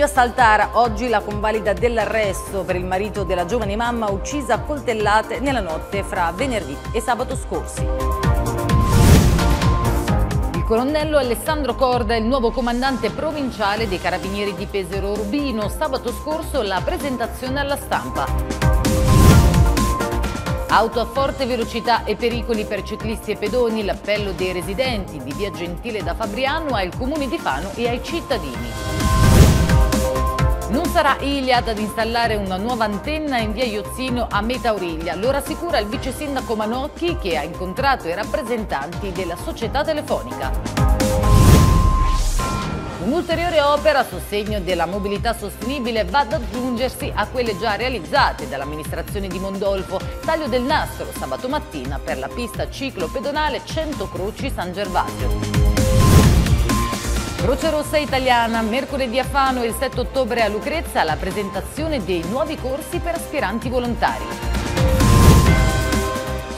Omicidio a Saltara, oggi la convalida dell'arresto per il marito della giovane mamma uccisa a coltellate nella notte fra venerdì e sabato scorsi. Il colonnello Alessandro Corda è il nuovo comandante provinciale dei carabinieri di Pesero Urbino. Sabato scorso la presentazione alla stampa. Auto a forte velocità e pericoli per ciclisti e pedoni, l'appello dei residenti di Via Gentile da Fabriano al Comune di Fano e ai cittadini. Non sarà Iliad ad installare una nuova antenna in via Iozzino a Meta Auriglia, lo rassicura il vice sindaco Manocchi che ha incontrato i rappresentanti della società telefonica. Un'ulteriore opera a sostegno della mobilità sostenibile va ad aggiungersi a quelle già realizzate dall'amministrazione di Mondolfo. Taglio del nastro sabato mattina per la pista ciclo pedonale 100 Croci San Gervasio. Croce Rossa Italiana, mercoledì a Fano e il 7 ottobre a Lucrezia la presentazione dei nuovi corsi per aspiranti volontari.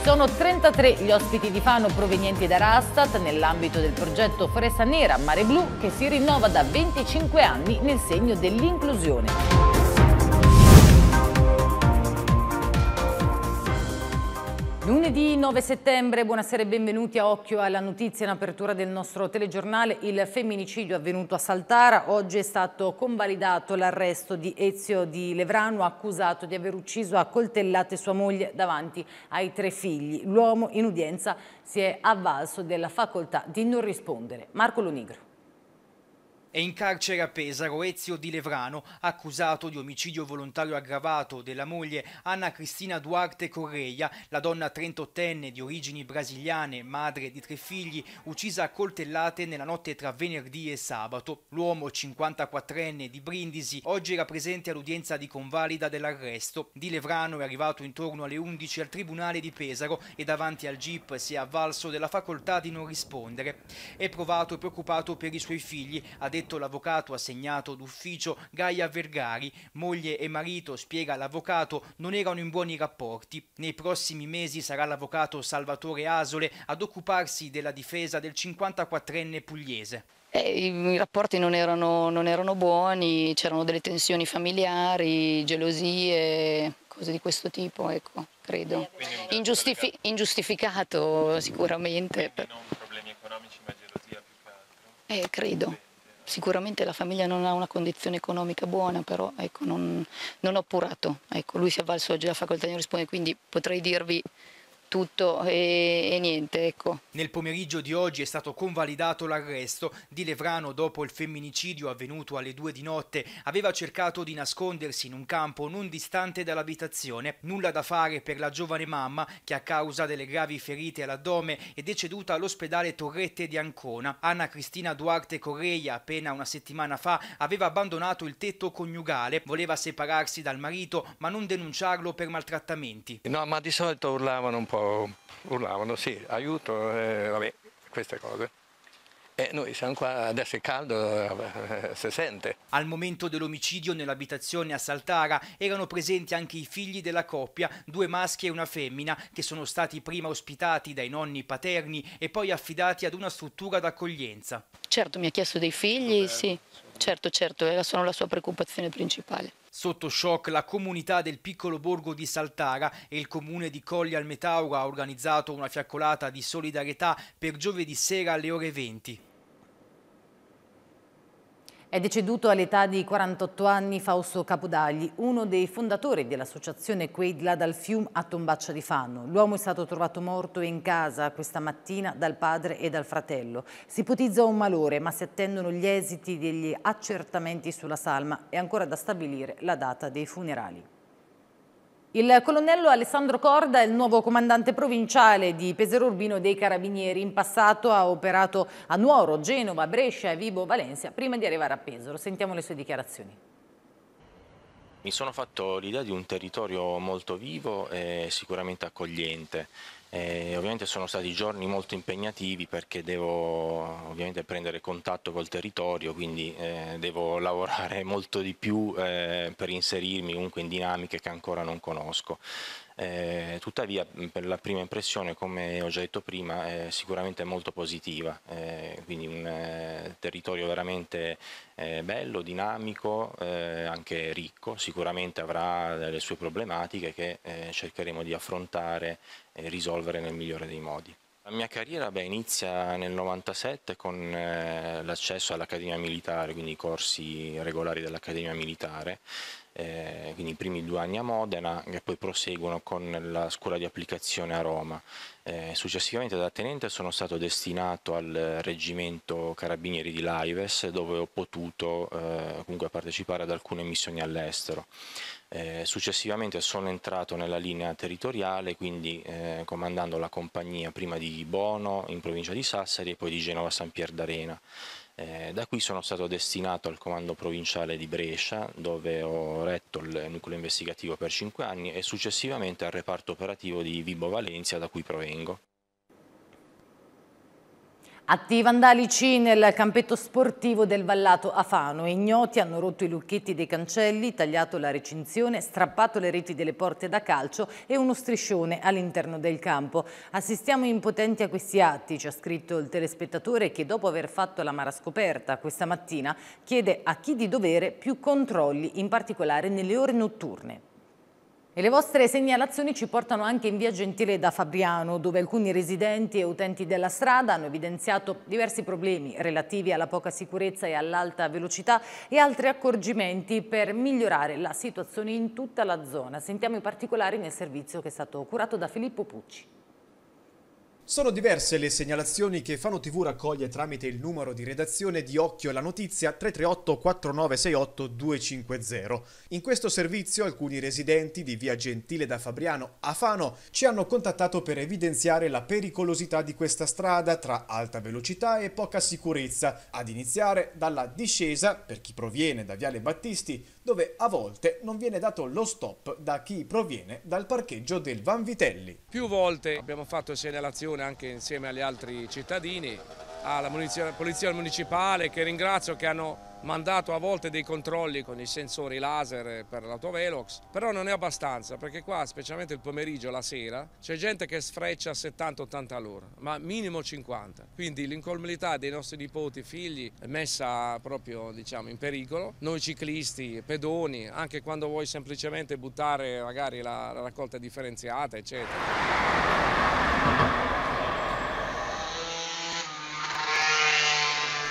Sono 33 gli ospiti di Fano provenienti da Rastat nell'ambito del progetto Foresta Nera Mare Blu che si rinnova da 25 anni nel segno dell'inclusione. Lunedì 9 settembre, buonasera e benvenuti a Occhio alla notizia in apertura del nostro telegiornale. Il femminicidio avvenuto a Saltara. Oggi è stato convalidato l'arresto di Ezio di Levrano, accusato di aver ucciso a coltellate sua moglie davanti ai tre figli. L'uomo in udienza si è avvalso della facoltà di non rispondere. Marco Lunigro. È in carcere a Pesaro Ezio Di Levrano, accusato di omicidio volontario aggravato della moglie Anna Cristina Duarte Correia, la donna 38enne di origini brasiliane, madre di tre figli, uccisa a coltellate nella notte tra venerdì e sabato. L'uomo 54enne di Brindisi oggi era presente all'udienza di convalida dell'arresto. Di Levrano è arrivato intorno alle 11 al tribunale di Pesaro e davanti al GIP si è avvalso della facoltà di non rispondere. È provato e preoccupato per i suoi figli, ha detto detto l'avvocato assegnato d'ufficio Gaia Vergari, moglie e marito, spiega l'avvocato, non erano in buoni rapporti. Nei prossimi mesi sarà l'avvocato Salvatore Asole ad occuparsi della difesa del 54enne pugliese. Eh, I rapporti non erano, non erano buoni, c'erano delle tensioni familiari, gelosie, cose di questo tipo, ecco, credo. Ingiustifi ingiustificato sicuramente. Quindi non problemi economici ma gelosia più che altro? Eh, credo. Sicuramente la famiglia non ha una condizione economica buona, però ecco, non, non ho appurato. Ecco, lui si è avvalso oggi della facoltà di non rispondere, quindi potrei dirvi tutto e, e niente. Ecco. Nel pomeriggio di oggi è stato convalidato l'arresto di Levrano dopo il femminicidio avvenuto alle due di notte. Aveva cercato di nascondersi in un campo non distante dall'abitazione. Nulla da fare per la giovane mamma che a causa delle gravi ferite all'addome è deceduta all'ospedale Torrette di Ancona. Anna Cristina Duarte Correia appena una settimana fa aveva abbandonato il tetto coniugale, voleva separarsi dal marito ma non denunciarlo per maltrattamenti. No, ma di solito urlavano un po' urlavano, sì, aiuto, eh, vabbè, queste cose. E noi siamo qua, adesso è caldo, eh, si sente. Al momento dell'omicidio nell'abitazione a Saltara erano presenti anche i figli della coppia, due maschi e una femmina, che sono stati prima ospitati dai nonni paterni e poi affidati ad una struttura d'accoglienza. Certo, mi ha chiesto dei figli, sì, certo, certo, era, sono la sua preoccupazione principale. Sotto shock la comunità del piccolo borgo di Saltara e il comune di Colli al Metauro ha organizzato una fiaccolata di solidarietà per giovedì sera alle ore 20. È deceduto all'età di 48 anni Fausto Capodagli, uno dei fondatori dell'associazione Queidla dal Fium a Tombaccia di Fanno. L'uomo è stato trovato morto in casa questa mattina dal padre e dal fratello. Si ipotizza un malore, ma si attendono gli esiti degli accertamenti sulla salma e ancora da stabilire la data dei funerali. Il colonnello Alessandro Corda è il nuovo comandante provinciale di Pesero Urbino dei Carabinieri. In passato ha operato a Nuoro, Genova, Brescia e Vibo Valencia prima di arrivare a Pesaro. Sentiamo le sue dichiarazioni. Mi sono fatto l'idea di un territorio molto vivo e sicuramente accogliente. E ovviamente sono stati giorni molto impegnativi perché devo prendere contatto col territorio, quindi eh, devo lavorare molto di più eh, per inserirmi comunque in dinamiche che ancora non conosco. Eh, tuttavia per la prima impressione, come ho già detto prima, è sicuramente molto positiva, eh, quindi un eh, territorio veramente eh, bello, dinamico, anche ricco, sicuramente avrà delle sue problematiche che cercheremo di affrontare risolvere nel migliore dei modi. La mia carriera beh, inizia nel 97 con eh, l'accesso all'Accademia Militare, quindi i corsi regolari dell'Accademia Militare, eh, quindi i primi due anni a Modena e poi proseguono con la scuola di applicazione a Roma. Eh, successivamente da tenente sono stato destinato al reggimento Carabinieri di Laives dove ho potuto eh, comunque partecipare ad alcune missioni all'estero. Eh, successivamente sono entrato nella linea territoriale, quindi eh, comandando la compagnia prima di Bono in provincia di Sassari e poi di Genova San Pier d'Arena. Eh, da qui sono stato destinato al comando provinciale di Brescia, dove ho retto il nucleo investigativo per 5 anni e successivamente al reparto operativo di Vibo Valencia, da cui provengo. Atti vandalici nel campetto sportivo del Vallato a Fano. Ignoti hanno rotto i lucchetti dei cancelli, tagliato la recinzione, strappato le reti delle porte da calcio e uno striscione all'interno del campo. Assistiamo impotenti a questi atti, ci ha scritto il telespettatore che dopo aver fatto la mara scoperta questa mattina chiede a chi di dovere più controlli, in particolare nelle ore notturne. E le vostre segnalazioni ci portano anche in via Gentile da Fabriano, dove alcuni residenti e utenti della strada hanno evidenziato diversi problemi relativi alla poca sicurezza e all'alta velocità e altri accorgimenti per migliorare la situazione in tutta la zona. Sentiamo i particolari nel servizio che è stato curato da Filippo Pucci. Sono diverse le segnalazioni che Fano TV raccoglie tramite il numero di redazione di Occhio alla Notizia 338 4968 250. In questo servizio alcuni residenti di via Gentile da Fabriano a Fano ci hanno contattato per evidenziare la pericolosità di questa strada tra alta velocità e poca sicurezza, ad iniziare dalla discesa per chi proviene da Viale Battisti, dove a volte non viene dato lo stop da chi proviene dal parcheggio del Vanvitelli. Più volte abbiamo fatto segnalazioni Leone anche insieme agli altri cittadini, alla Polizia Municipale che ringrazio che hanno mandato a volte dei controlli con i sensori laser per l'autovelox, però non è abbastanza perché qua, specialmente il pomeriggio, la sera, c'è gente che sfreccia 70-80 all'ora, ma minimo 50. Quindi l'incolmità dei nostri nipoti, e figli, è messa proprio diciamo, in pericolo. Noi ciclisti, pedoni, anche quando vuoi semplicemente buttare magari la raccolta differenziata, eccetera.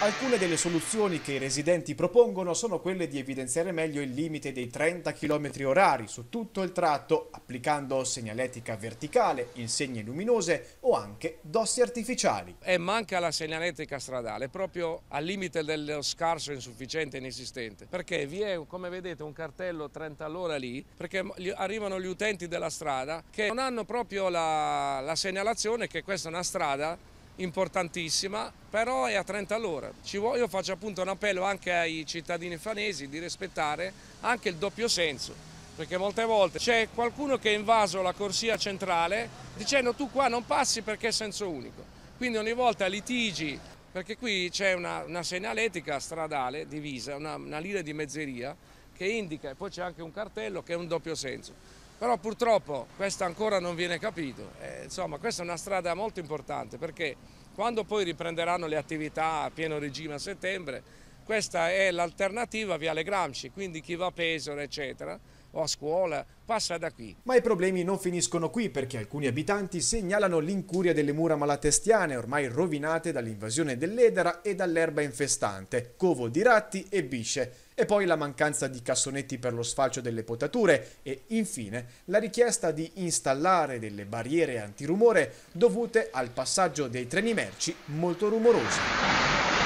Alcune delle soluzioni che i residenti propongono sono quelle di evidenziare meglio il limite dei 30 km orari su tutto il tratto, applicando segnaletica verticale, insegne luminose o anche dossi artificiali. E eh, manca la segnaletica stradale, proprio al limite dello scarso, insufficiente, inesistente, perché vi è, come vedete, un cartello 30 all'ora lì, perché arrivano gli utenti della strada che non hanno proprio la, la segnalazione che questa è una strada importantissima, però è a 30 all'ora. io faccio appunto un appello anche ai cittadini fanesi di rispettare anche il doppio senso, perché molte volte c'è qualcuno che ha invaso la corsia centrale dicendo tu qua non passi perché è senso unico. Quindi ogni volta litigi, perché qui c'è una, una, segnaletica stradale divisa, una, una linea di mezzeria che indica, e poi c'è anche un cartello che è un doppio senso. Però purtroppo questo ancora non viene capito. Eh, insomma, questa è una strada molto importante perché quando poi riprenderanno le attività a pieno regime a settembre, questa è l'alternativa via Le Gramsci, quindi chi va a Pesaro, eccetera, o a scuola, passa da qui. Ma i problemi non finiscono qui perché alcuni abitanti segnalano l'incuria delle mura malatestiane ormai rovinate dall'invasione dell'edera e dall'erba infestante, covo di ratti e bisce e poi la mancanza di cassonetti per lo sfalcio delle potature e infine la richiesta di installare delle barriere antirumore dovute al passaggio dei treni merci molto rumorosi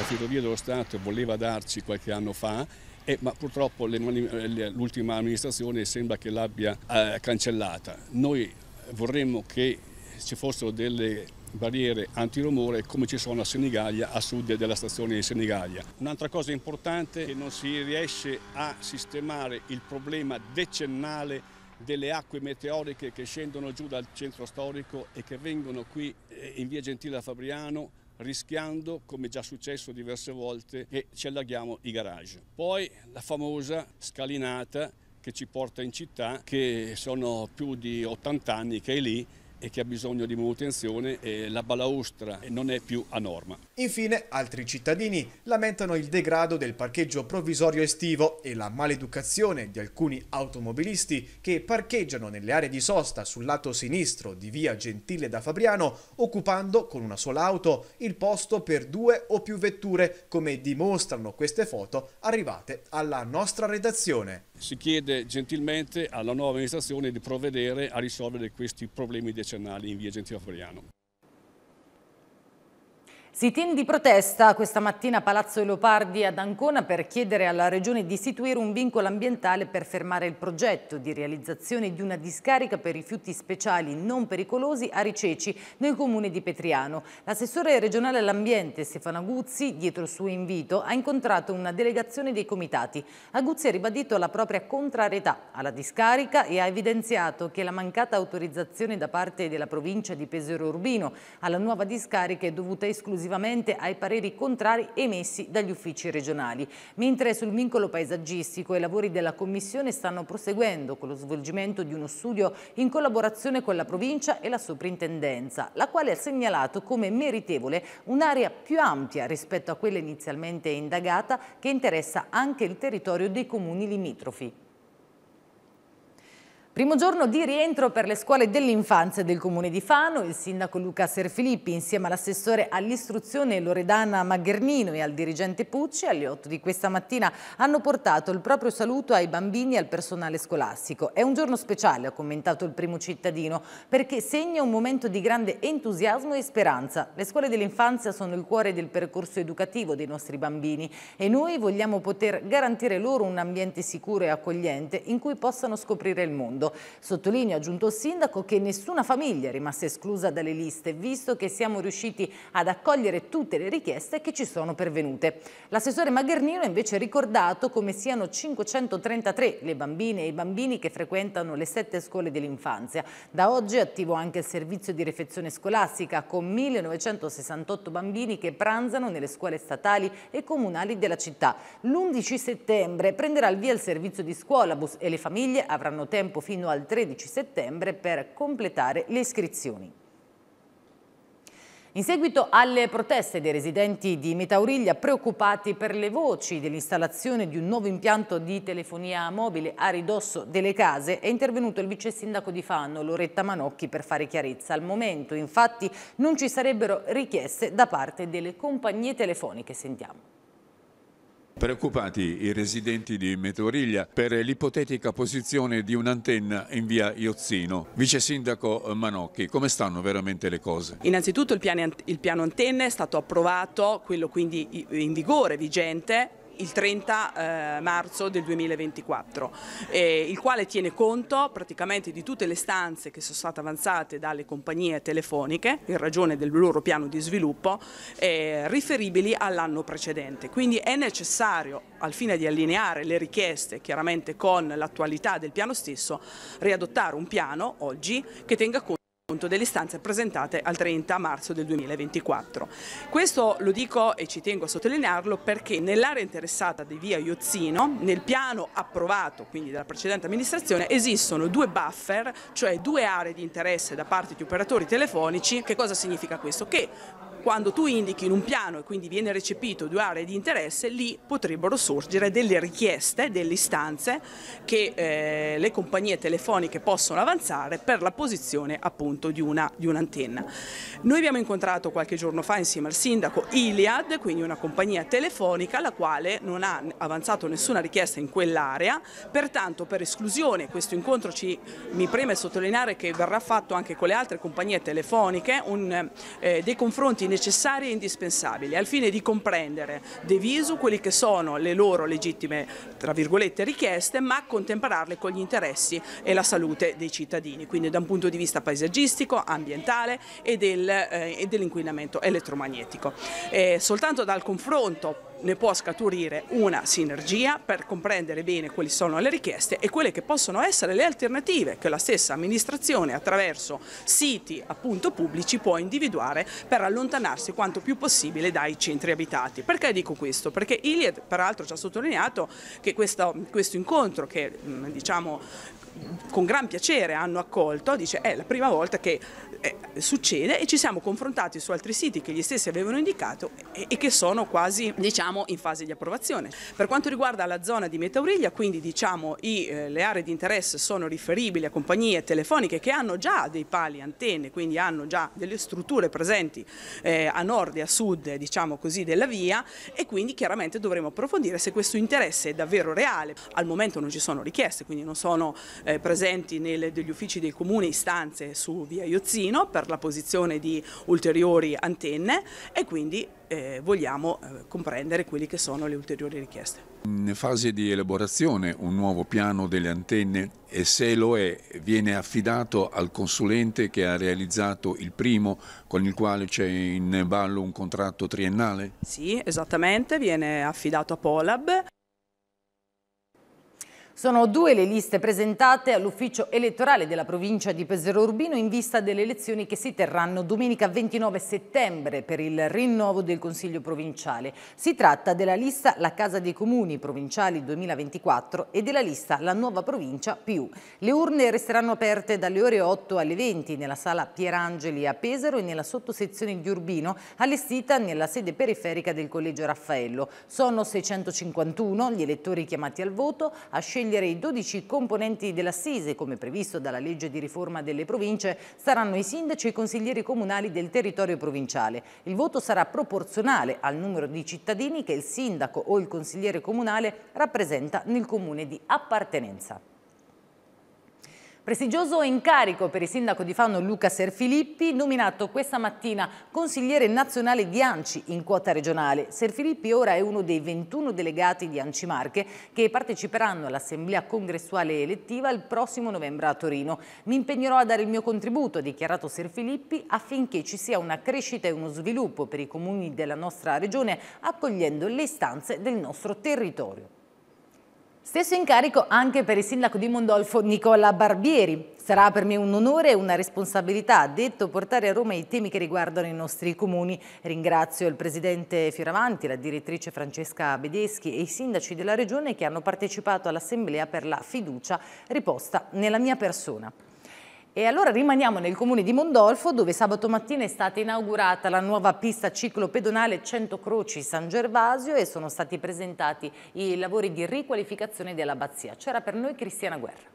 la Ferrovia dello Stato voleva darci qualche anno fa, eh, ma purtroppo eh, l'ultima amministrazione sembra che l'abbia eh, cancellata. Noi vorremmo che ci fossero delle barriere antiromore come ci sono a Senigallia, a sud della stazione di Senigallia. Un'altra cosa importante è che non si riesce a sistemare il problema decennale delle acque meteoriche che scendono giù dal centro storico e che vengono qui eh, in via Gentile a Fabriano rischiando, come già successo diverse volte, che ci allaghiamo i garage. Poi la famosa scalinata che ci porta in città, che sono più di 80 anni che è lì e che ha bisogno di manutenzione e la balaustra non è più a norma. Infine, altri cittadini lamentano il degrado del parcheggio provvisorio estivo e la maleducazione di alcuni automobilisti che parcheggiano nelle aree di sosta sul lato sinistro di via Gentile da Fabriano, occupando con una sola auto il posto per due o più vetture, come dimostrano queste foto arrivate alla nostra redazione si chiede gentilmente alla nuova amministrazione di provvedere a risolvere questi problemi decennali in via Gentile Floriano. Sit-in di protesta questa mattina a Palazzo Leopardi ad Ancona per chiedere alla Regione di istituire un vincolo ambientale per fermare il progetto di realizzazione di una discarica per rifiuti speciali non pericolosi a Riceci nel comune di Petriano. L'assessore regionale all'ambiente Stefano Aguzzi, dietro il suo invito, ha incontrato una delegazione dei comitati. Aguzzi ha ribadito la propria contrarietà alla discarica e ha evidenziato che la mancata autorizzazione da parte della provincia di Pesero Urbino alla nuova discarica è dovuta esclusivamente esclusivamente ai pareri contrari emessi dagli uffici regionali, mentre sul vincolo paesaggistico i lavori della Commissione stanno proseguendo con lo svolgimento di uno studio in collaborazione con la provincia e la soprintendenza, la quale ha segnalato come meritevole un'area più ampia rispetto a quella inizialmente indagata che interessa anche il territorio dei comuni limitrofi. Primo giorno di rientro per le scuole dell'infanzia del comune di Fano, il sindaco Luca Serfilippi insieme all'assessore all'istruzione Loredana Maghernino e al dirigente Pucci alle 8 di questa mattina hanno portato il proprio saluto ai bambini e al personale scolastico. È un giorno speciale, ha commentato il primo cittadino, perché segna un momento di grande entusiasmo e speranza. Le scuole dell'infanzia sono il cuore del percorso educativo dei nostri bambini e noi vogliamo poter garantire loro un ambiente sicuro e accogliente in cui possano scoprire il mondo. Sottolinea, aggiunto il sindaco, che nessuna famiglia è rimasta esclusa dalle liste, visto che siamo riusciti ad accogliere tutte le richieste che ci sono pervenute. L'assessore Maghernino ha invece ricordato come siano 533 le bambine e i bambini che frequentano le sette scuole dell'infanzia. Da oggi è attivo anche il servizio di refezione scolastica con 1968 bambini che pranzano nelle scuole statali e comunali della città. L'11 settembre prenderà il via il servizio di scuolabus e le famiglie avranno tempo fino fino al 13 settembre per completare le iscrizioni. In seguito alle proteste dei residenti di Metauriglia preoccupati per le voci dell'installazione di un nuovo impianto di telefonia mobile a ridosso delle case, è intervenuto il vice sindaco di Fanno, Loretta Manocchi, per fare chiarezza. Al momento, infatti, non ci sarebbero richieste da parte delle compagnie telefoniche. Sentiamo. Preoccupati i residenti di Metoriglia per l'ipotetica posizione di un'antenna in via Iozzino. Vice Sindaco Manocchi, come stanno veramente le cose? Innanzitutto il piano, il antenna è stato approvato, quello quindi in vigore, vigente, il 30 eh, marzo del 2024, eh, il quale tiene conto praticamente di tutte le stanze che sono state avanzate dalle compagnie telefoniche in ragione del loro piano di sviluppo eh, riferibili all'anno precedente. Quindi è necessario, al fine di allineare le richieste chiaramente con l'attualità del piano stesso, riadottare un piano oggi che tenga conto delle istanze presentate al 30 marzo del 2024. Questo lo dico e ci tengo a sottolinearlo perché nell'area interessata di via Iozzino, nel piano approvato quindi dalla precedente amministrazione, esistono due buffer, cioè due aree di interesse da parte di operatori telefonici. Che cosa significa questo? Che quando tu indichi in un piano e quindi viene recepito due aree di interesse, lì potrebbero sorgere delle richieste, delle istanze che eh, le compagnie telefoniche possono avanzare per la posizione appunto di un'antenna. Un Noi abbiamo incontrato qualche giorno fa insieme al sindaco Iliad, quindi una compagnia telefonica, la quale non ha avanzato nessuna richiesta in quell'area, pertanto per esclusione questo incontro ci, mi preme sottolineare che verrà fatto anche con le altre compagnie telefoniche, un, eh, dei confronti necessarie e indispensabili al fine di comprendere de visu quelli che sono le loro legittime tra virgolette, richieste ma contemperarle con gli interessi e la salute dei cittadini, quindi da un punto di vista paesaggistico, ambientale e, del, eh, e dell'inquinamento elettromagnetico. E eh, soltanto dal confronto ne può scaturire una sinergia per comprendere bene quali sono le richieste e quelle che possono essere le alternative che la stessa amministrazione attraverso siti appunto pubblici può individuare per allontanarsi quanto più possibile dai centri abitati. Perché dico questo? Perché Iliad peraltro ci ha sottolineato che questo, questo incontro che diciamo con gran piacere hanno accolto, dice è la prima volta che eh, succede e ci siamo confrontati su altri siti che gli stessi avevano indicato e, e, che sono quasi diciamo, in fase di approvazione. Per quanto riguarda la zona di Metauriglia, quindi diciamo, i, eh, le aree di interesse sono riferibili a compagnie telefoniche che hanno già dei pali antenne, quindi hanno già delle strutture presenti eh, a nord e a sud diciamo così, della via e quindi chiaramente dovremo approfondire se questo interesse è davvero reale. Al momento non ci sono richieste, quindi non sono eh, eh, presenti nel, degli uffici dei comuni istanze su via Iozzino per la posizione di ulteriori antenne e quindi eh, vogliamo eh, comprendere quelle che sono le ulteriori richieste. In fase di elaborazione un nuovo piano delle antenne e se lo è viene affidato al consulente che ha realizzato il primo con il quale c'è in ballo un contratto triennale? Sì, esattamente, viene affidato a Polab. Sono due le liste presentate all'ufficio elettorale della provincia di Pesero Urbino in vista delle elezioni che si terranno domenica 29 settembre per il rinnovo del Consiglio provinciale. Si tratta della lista La Casa dei Comuni Provinciali 2024 e della lista La Nuova Provincia più. Le urne resteranno aperte dalle ore 8 alle 20 nella sala Pierangeli a Pesero e nella sottosezione di Urbino allestita nella sede periferica del Collegio Raffaello. Sono 651 gli elettori chiamati al voto a scegliere scegliere i 12 componenti dell'assise, come previsto dalla legge di riforma delle province, saranno i sindaci e i consiglieri comunali del territorio provinciale. Il voto sarà proporzionale al numero di cittadini che il sindaco o il consigliere comunale rappresenta nel comune di appartenenza. Prestigioso incarico per il sindaco di Fano Luca Serfilippi, nominato questa mattina consigliere nazionale di Anci in quota regionale. Serfilippi ora è uno dei 21 delegati di Anci Marche che parteciperanno all'assemblea congressuale elettiva il prossimo novembre a Torino. Mi impegnerò a dare il mio contributo, ha dichiarato Serfilippi, affinché ci sia una crescita e uno sviluppo per i comuni della nostra regione, accogliendo le istanze del nostro territorio. Stesso incarico anche per il sindaco di Mondolfo Nicola Barbieri. Sarà per me un onore e una responsabilità, ha detto, portare a Roma i temi che riguardano i nostri comuni. Ringrazio il presidente Fioravanti, la direttrice Francesca Bedeschi e i sindaci della regione che hanno partecipato all'assemblea per la fiducia riposta nella mia persona. E allora rimaniamo nel comune di Mondolfo dove sabato mattina è stata inaugurata la nuova pista ciclopedonale 100 Croci San Gervasio e sono stati presentati i lavori di riqualificazione dell'abbazia. C'era per noi Cristiana Guerra.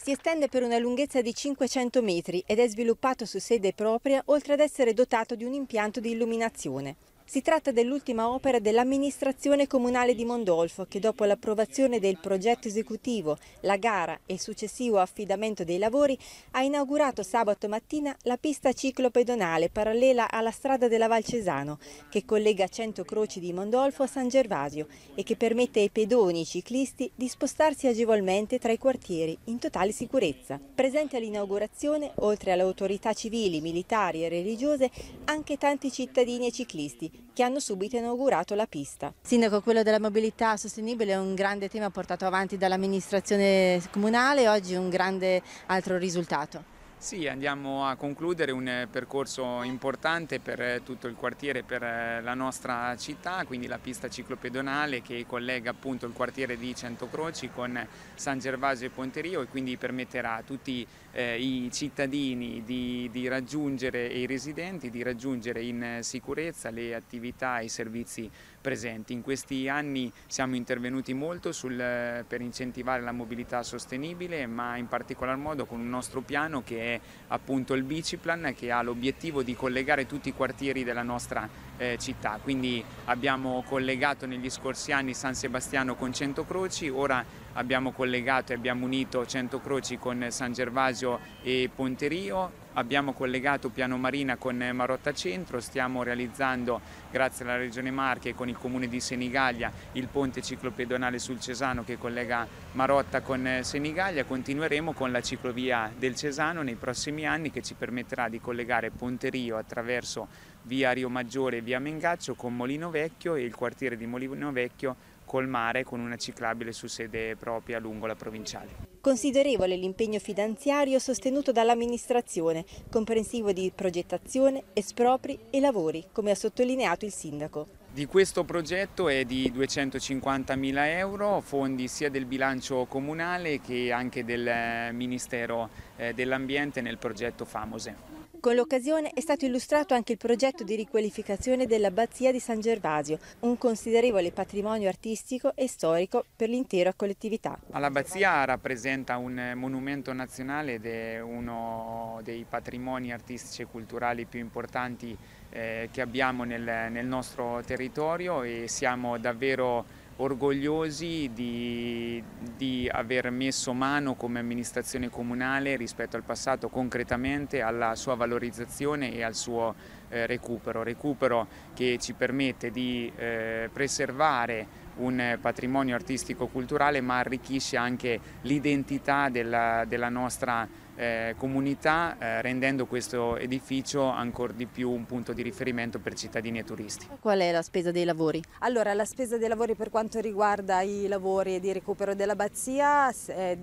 si estende per una lunghezza di 500 metri ed è sviluppato su sede propria oltre ad essere dotato di un impianto di illuminazione. Si tratta dell'ultima opera dell'amministrazione comunale di Mondolfo che dopo l'approvazione del progetto esecutivo, la gara e il successivo affidamento dei lavori ha inaugurato sabato mattina la pista ciclopedonale parallela alla strada della Valcesano che collega Cento Croci di Mondolfo a San Gervasio e che permette ai pedoni e ai ciclisti di spostarsi agevolmente tra i quartieri in totale sicurezza. Presente all'inaugurazione, oltre alle autorità civili, militari e religiose, anche tanti cittadini e ciclisti che hanno subito inaugurato la pista. Sindaco, quello della mobilità sostenibile è un grande tema portato avanti dall'amministrazione comunale, e oggi un grande altro risultato. Sì, andiamo a concludere un percorso importante per tutto il quartiere, per la nostra città, quindi la pista ciclopedonale che collega appunto il quartiere di Centocroci con San Gervasio e Ponterio e quindi permetterà a tutti eh, i cittadini di, di raggiungere e i residenti di raggiungere in sicurezza le attività e i servizi presenti. In questi anni siamo intervenuti molto sul, per incentivare la mobilità sostenibile ma in particolar modo con un nostro piano che è appunto il Biciplan che ha l'obiettivo di collegare tutti i quartieri della nostra eh, città. Quindi abbiamo collegato negli scorsi anni San Sebastiano con Centocroci, ora abbiamo collegato e abbiamo unito Cento Croci con San Gervasio e Ponterio, abbiamo collegato Piano Marina con Marotta Centro, stiamo realizzando grazie alla Regione Marche e con il Comune di Senigallia il ponte ciclopedonale sul Cesano che collega Marotta con Senigallia, continueremo con la ciclovia del Cesano nei prossimi anni che ci permetterà di collegare Ponterio attraverso via Rio Maggiore e via Mengaccio con Molino Vecchio e il quartiere di Molino Vecchio colmare con una ciclabile su sede propria lungo la provinciale. Considerevole l'impegno finanziario sostenuto dall'amministrazione, comprensivo di progettazione, espropri e lavori, come ha sottolineato il sindaco. Di questo progetto è di 250.000 euro, fondi sia del bilancio comunale che anche del eh, Ministero eh, dell'Ambiente nel progetto FAMOSE. Con l'occasione è stato illustrato anche il progetto di riqualificazione dell'Abbazia di San Gervasio, un considerevole patrimonio artistico e storico per l'intera collettività. L'Abbazia rappresenta un eh, monumento nazionale ed è uno dei patrimoni artistici e culturali più importanti eh, che abbiamo nel nostro territorio e siamo davvero orgogliosi di, di, aver messo mano come amministrazione comunale rispetto al passato concretamente alla sua valorizzazione e al suo eh, recupero, recupero che ci permette di eh, preservare un patrimonio artistico-culturale ma arricchisce anche l'identità della, della nostra eh, comunità eh, rendendo questo edificio ancora di più un punto di riferimento per cittadini e turisti. Qual è la spesa dei lavori? Allora la spesa dei lavori per quanto riguarda i lavori di recupero dell'abbazia si eh,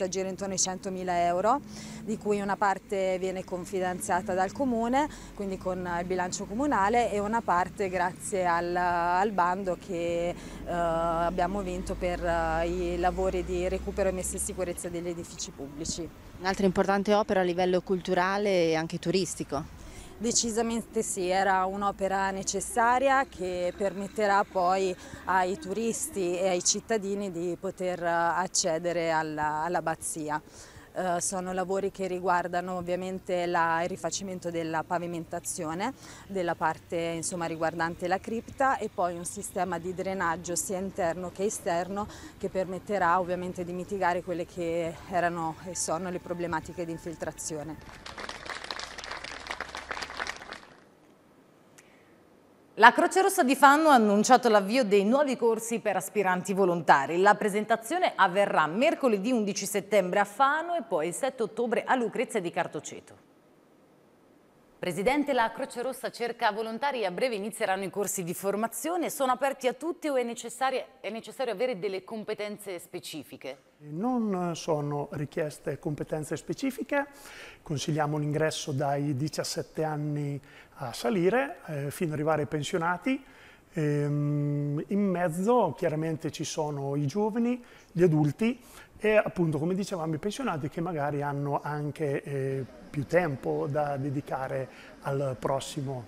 aggira intorno ai 100.000 euro di cui una parte viene confidenziata dal comune quindi con il bilancio comunale e una parte grazie al, al bando che eh, abbiamo vinto per eh, i lavori di recupero e messa in sicurezza degli edifici pubblici. Un'altra importante opera a livello culturale e anche turistico. Decisamente sì, era un'opera necessaria che permetterà poi ai turisti e ai cittadini di poter eh, accedere all'abbazia. Eh, sono lavori che riguardano ovviamente la, il rifacimento della pavimentazione, della parte insomma, riguardante la cripta e poi un sistema di drenaggio sia interno che esterno che permetterà ovviamente di mitigare quelle che erano e sono le problematiche di infiltrazione. La Croce Rossa di Fanno ha annunciato l'avvio dei nuovi corsi per aspiranti volontari. La presentazione avverrà mercoledì 11 settembre a Fano e poi il 7 ottobre a Lucrezia di Cartoceto. Presidente, la Croce Rossa cerca volontari e a breve inizieranno i corsi di formazione. Sono aperti a tutti o è necessario, è necessario avere delle competenze specifiche? Eh, non sono richieste competenze specifiche, consigliamo l'ingresso dai 17 anni a salire eh, fino ad arrivare ai pensionati. Ehm, in mezzo chiaramente ci sono i giovani, gli adulti e appunto come dicevamo i pensionati che magari hanno anche eh, più tempo da dedicare al prossimo.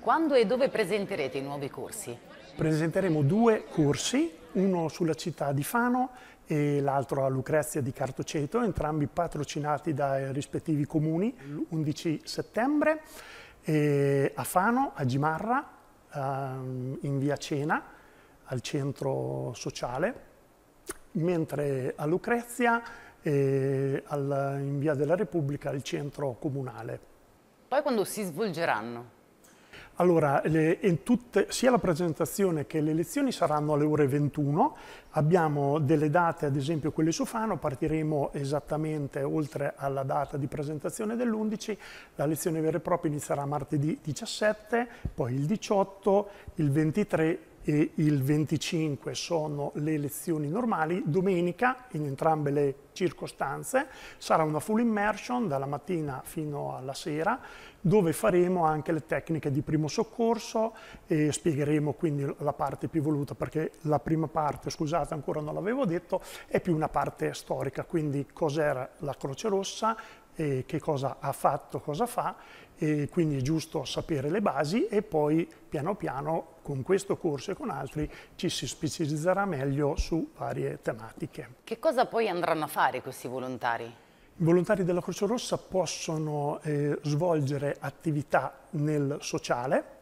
Quando e dove presenterete i nuovi corsi? Presenteremo due corsi, uno sulla città di Fano e l'altro a Lucrezia di Cartoceto, entrambi patrocinati dai rispettivi comuni, l'11 settembre a Fano, a Gimarra, ehm, in via Cena, al centro sociale, mentre a Lucrezia eh, alla, in via della Repubblica al centro comunale. Poi quando si svolgeranno? Allora, le, tutte, sia la presentazione che le lezioni saranno alle ore 21, abbiamo delle date, ad esempio quelle su Fano, partiremo esattamente oltre alla data di presentazione dell'11, la lezione vera e propria inizierà martedì 17, poi il 18, il 23 e il 25 sono le lezioni normali, domenica in entrambe le circostanze sarà una full immersion dalla mattina fino alla sera dove faremo anche le tecniche di primo soccorso e spiegheremo quindi la parte più voluta perché la prima parte, scusate ancora non l'avevo detto, è più una parte storica, quindi cos'era la Croce Rossa, eh, che cosa ha fatto, cosa fa, e quindi è giusto sapere le basi e poi piano piano con questo corso e con altri ci si specializzerà meglio su varie tematiche. Che cosa poi andranno a fare questi volontari? I volontari della Croce Rossa possono eh, svolgere attività nel sociale,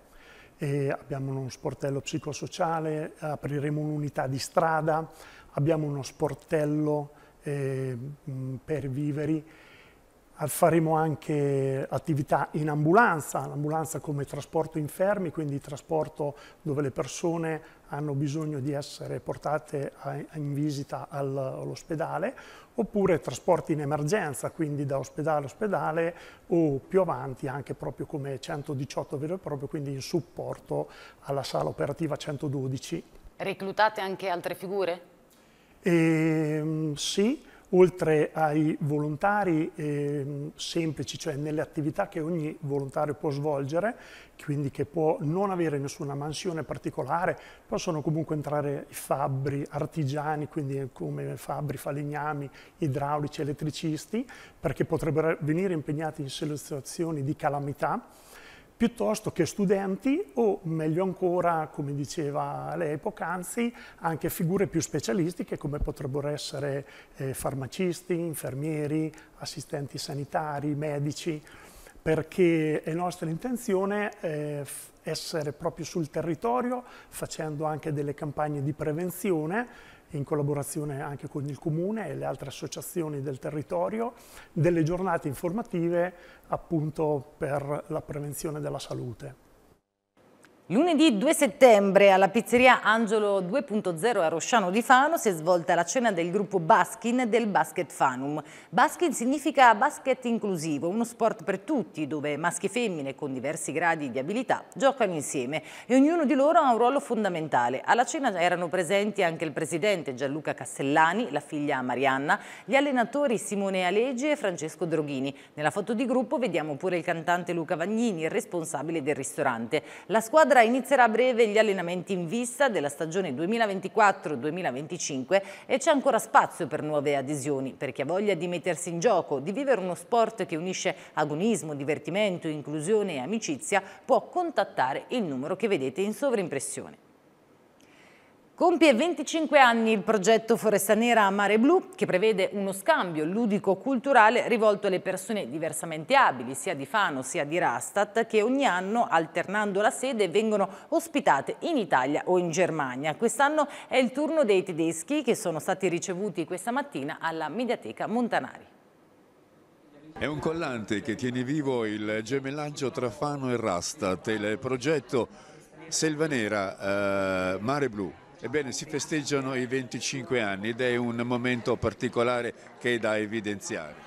eh, abbiamo uno sportello psicosociale, apriremo un'unità di strada, abbiamo uno sportello eh, per viveri, faremo anche attività in ambulanza, l'ambulanza come trasporto infermi, quindi trasporto dove le persone hanno bisogno di essere portate in visita all'ospedale, oppure trasporti in emergenza, quindi da ospedale a ospedale o più avanti anche proprio come 118 vero e proprio, quindi in supporto alla sala operativa 112. Reclutate anche altre figure? E, ehm, sì oltre ai volontari eh, semplici, cioè nelle attività che ogni volontario può svolgere, quindi che può non avere nessuna mansione particolare, possono comunque entrare i fabbri artigiani, quindi come fabbri, falegnami, idraulici, elettricisti, perché potrebbero venire impegnati in situazioni di calamità, piuttosto che studenti o, meglio ancora, come diceva lei poc'anzi, anche figure più specialistiche come potrebbero essere eh, farmacisti, infermieri, assistenti sanitari, medici, perché è nostra intenzione eh, essere proprio sul territorio facendo anche delle campagne di prevenzione in collaborazione anche con il Comune e le altre associazioni del territorio, delle giornate informative appunto per la prevenzione della salute. Lunedì 2 settembre alla pizzeria Angelo 2.0 a Rosciano di Fano si è svolta la cena del gruppo Baskin del Basket Fanum. Baskin significa basket inclusivo, uno sport per tutti dove maschi e femmine con diversi gradi di abilità giocano insieme e ognuno di loro ha un ruolo fondamentale. Alla cena erano presenti anche il presidente Gianluca Castellani, la figlia Marianna, gli allenatori Simone Alegi e Francesco Droghini. Nella foto di gruppo vediamo pure il cantante Luca Vagnini, il responsabile del ristorante. La squadra inizierà a breve gli allenamenti in vista della stagione 2024-2025 e c'è ancora spazio per nuove adesioni, per chi ha voglia di mettersi in gioco, di vivere uno sport che unisce agonismo, divertimento, inclusione e amicizia, può contattare il numero che vedete in sovrimpressione. Compie 25 anni il progetto Foresta Nera Mare Blu che prevede uno scambio ludico-culturale rivolto alle persone diversamente abili sia di Fano sia di Rastatt che ogni anno alternando la sede vengono ospitate in Italia o in Germania. Quest'anno è il turno dei tedeschi che sono stati ricevuti questa mattina alla Mediateca Montanari. È un collante che tiene vivo il gemellaggio tra Fano e Rastatt, il progetto Selva Nera, eh, Mare Blu, Ebbene, si festeggiano i 25 anni ed è un momento particolare che è da evidenziare.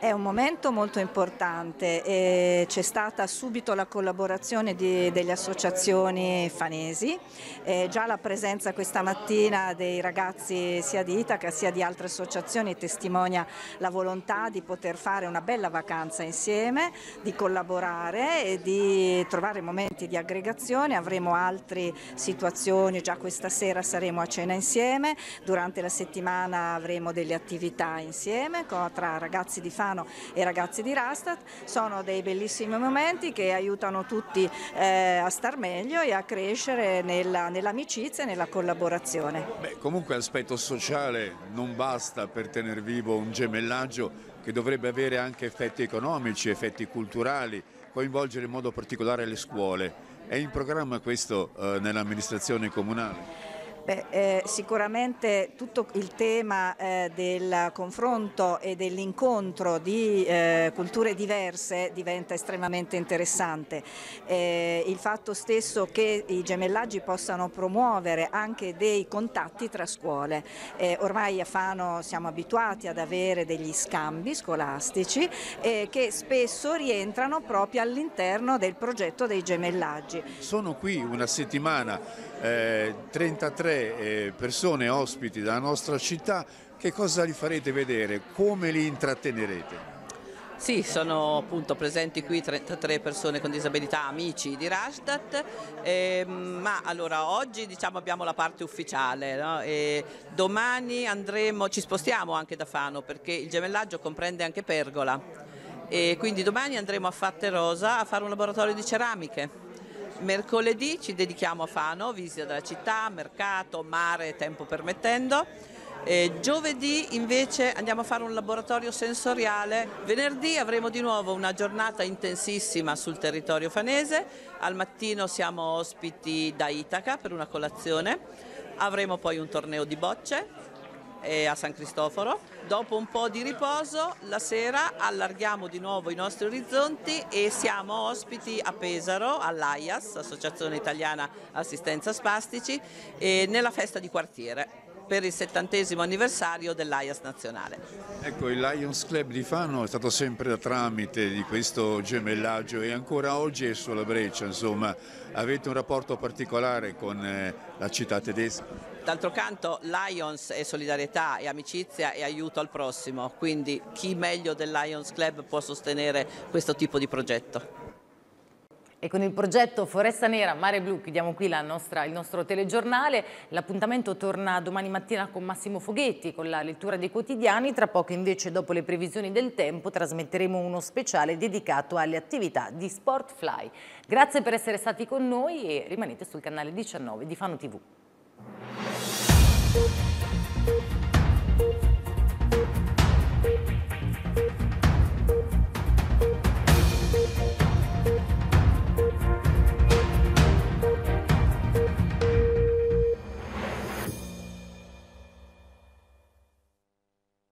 È un momento molto importante, c'è stata subito la collaborazione di, delle associazioni fanesi, eh, già la presenza questa mattina dei ragazzi sia di Itaca sia di altre associazioni testimonia la volontà di poter fare una bella vacanza insieme, di collaborare e di trovare momenti di aggregazione, avremo altre situazioni, già questa sera saremo a cena insieme, durante la settimana avremo delle attività insieme tra ragazzi di fanesi Milano e ragazzi di Rastat. Sono dei bellissimi momenti che aiutano tutti eh, a star meglio e a crescere nell'amicizia e nella collaborazione. Beh, comunque l'aspetto sociale non basta per tenere vivo un gemellaggio che dovrebbe avere anche effetti economici, effetti culturali, coinvolgere in modo particolare le scuole. È in programma questo eh, nell'amministrazione comunale? Beh, eh, sicuramente tutto il tema eh, del confronto e dell'incontro di eh, culture diverse diventa estremamente interessante. Eh, il fatto stesso che i gemellaggi possano promuovere anche dei contatti tra scuole. Eh, ormai a Fano siamo abituati ad avere degli scambi scolastici eh, che spesso rientrano proprio all'interno del progetto dei gemellaggi. Sono qui una settimana eh, 33 eh, persone ospiti della nostra città, che cosa li farete vedere? Come li intrattenerete? Sì, sono appunto presenti qui 33 persone con disabilità, amici di Rashdat, eh, ma allora oggi diciamo, abbiamo la parte ufficiale, no? domani andremo, ci spostiamo anche da Fano perché il gemellaggio comprende anche Pergola e quindi domani andremo a Fatte Rosa a fare un laboratorio di ceramiche Mercoledì ci dedichiamo a Fano, visita della città, mercato, mare, tempo permettendo. E giovedì invece andiamo a fare un laboratorio sensoriale. Venerdì avremo di nuovo una giornata intensissima sul territorio fanese. Al mattino siamo ospiti da Itaca per una colazione. Avremo poi un torneo di bocce eh, a San Cristoforo. Dopo un po' di riposo, la sera allarghiamo di nuovo i nostri orizzonti e siamo ospiti a Pesaro, all'AIAS, Associazione Italiana Assistenza Spastici, eh, nella festa di quartiere per il settantesimo anniversario dell'AIAS nazionale. Ecco, il Lions Club di Fano è stato sempre la tramite di questo gemellaggio e ancora oggi è sulla breccia, insomma, avete un rapporto particolare con eh, la città tedesca? D'altro canto Lions è solidarietà, è amicizia e aiuto al prossimo, quindi chi meglio del Lions Club può sostenere questo tipo di progetto? E con il progetto Foresta Nera, Mare Blu chiudiamo qui nostra, il nostro telegiornale. L'appuntamento torna domani mattina con Massimo Foghetti con la lettura dei quotidiani. Tra poco invece dopo le previsioni del tempo trasmetteremo uno speciale dedicato alle attività di Sportfly. Grazie per essere stati con noi e rimanete sul canale 19 di Fano TV.